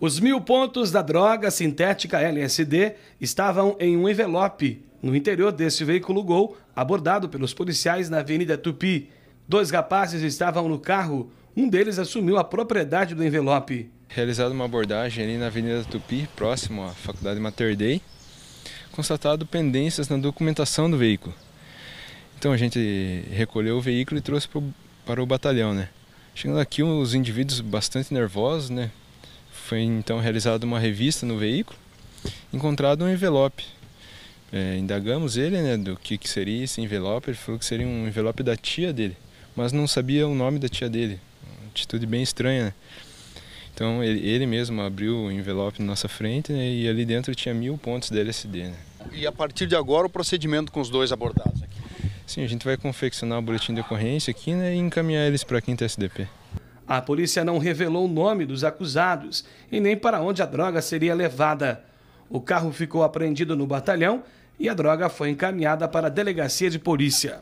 Os mil pontos da droga sintética LSD estavam em um envelope no interior deste veículo Gol, abordado pelos policiais na Avenida Tupi. Dois rapazes estavam no carro, um deles assumiu a propriedade do envelope. Realizada uma abordagem ali na Avenida Tupi, próximo à Faculdade Mater Dei, constatado pendências na documentação do veículo. Então a gente recolheu o veículo e trouxe para o batalhão, né? Chegando aqui, os indivíduos bastante nervosos, né? Foi então realizada uma revista no veículo, encontrado um envelope. É, indagamos ele né, do que, que seria esse envelope, ele falou que seria um envelope da tia dele, mas não sabia o nome da tia dele. Uma atitude bem estranha, né? Então ele, ele, mesmo abriu o envelope na nossa frente né, e ali dentro tinha mil pontos de LSD. Né? E a partir de agora o procedimento com os dois abordados aqui? Sim, a gente vai confeccionar o boletim de ocorrência aqui né, e encaminhar eles para a quinta SDP. A polícia não revelou o nome dos acusados e nem para onde a droga seria levada. O carro ficou apreendido no batalhão e a droga foi encaminhada para a delegacia de polícia.